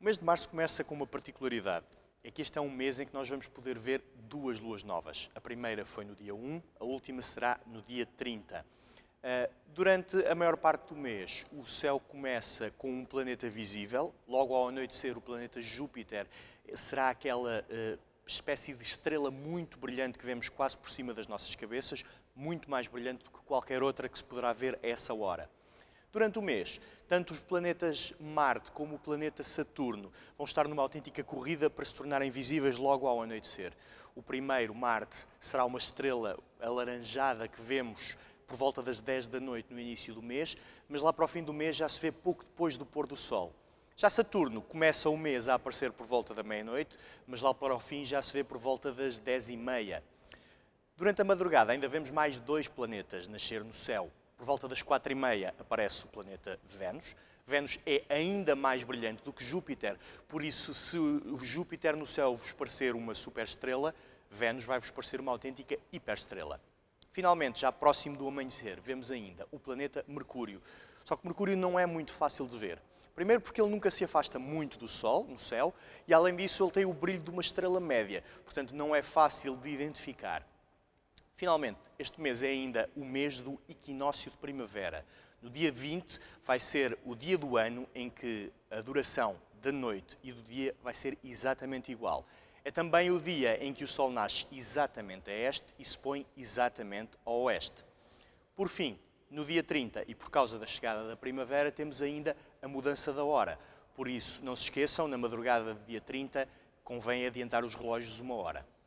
O mês de março começa com uma particularidade. É que este é um mês em que nós vamos poder ver duas luas novas. A primeira foi no dia 1, a última será no dia 30. Eh, durante a maior parte do mês, o céu começa com um planeta visível. Logo ao anoitecer, o planeta Júpiter será aquela eh, espécie de estrela muito brilhante que vemos quase por cima das nossas cabeças, muito mais brilhante do que qualquer outra que se poderá ver a essa hora. Durante o mês, tanto os planetas Marte como o planeta Saturno vão estar numa autêntica corrida para se tornarem visíveis logo ao anoitecer. O primeiro, Marte, será uma estrela alaranjada que vemos por volta das 10 da noite no início do mês, mas lá para o fim do mês já se vê pouco depois do pôr do sol. Já Saturno começa o mês a aparecer por volta da meia-noite, mas lá para o fim já se vê por volta das 10 e meia. Durante a madrugada ainda vemos mais dois planetas nascer no céu por volta das quatro e meia aparece o planeta Vênus. Vênus é ainda mais brilhante do que Júpiter, por isso, se Júpiter no céu vos parecer uma superestrela, Vênus vai vos parecer uma autêntica hiperestrela. Finalmente, já próximo do amanhecer, vemos ainda o planeta Mercúrio. Só que Mercúrio não é muito fácil de ver. Primeiro porque ele nunca se afasta muito do Sol, no céu, e além disso ele tem o brilho de uma estrela média, portanto não é fácil de identificar. Finalmente, este mês é ainda o mês do equinócio de primavera. No dia 20 vai ser o dia do ano em que a duração da noite e do dia vai ser exatamente igual. É também o dia em que o Sol nasce exatamente a este e se põe exatamente a oeste. Por fim, no dia 30, e por causa da chegada da primavera, temos ainda a mudança da hora. Por isso, não se esqueçam, na madrugada do dia 30, convém adiantar os relógios uma hora.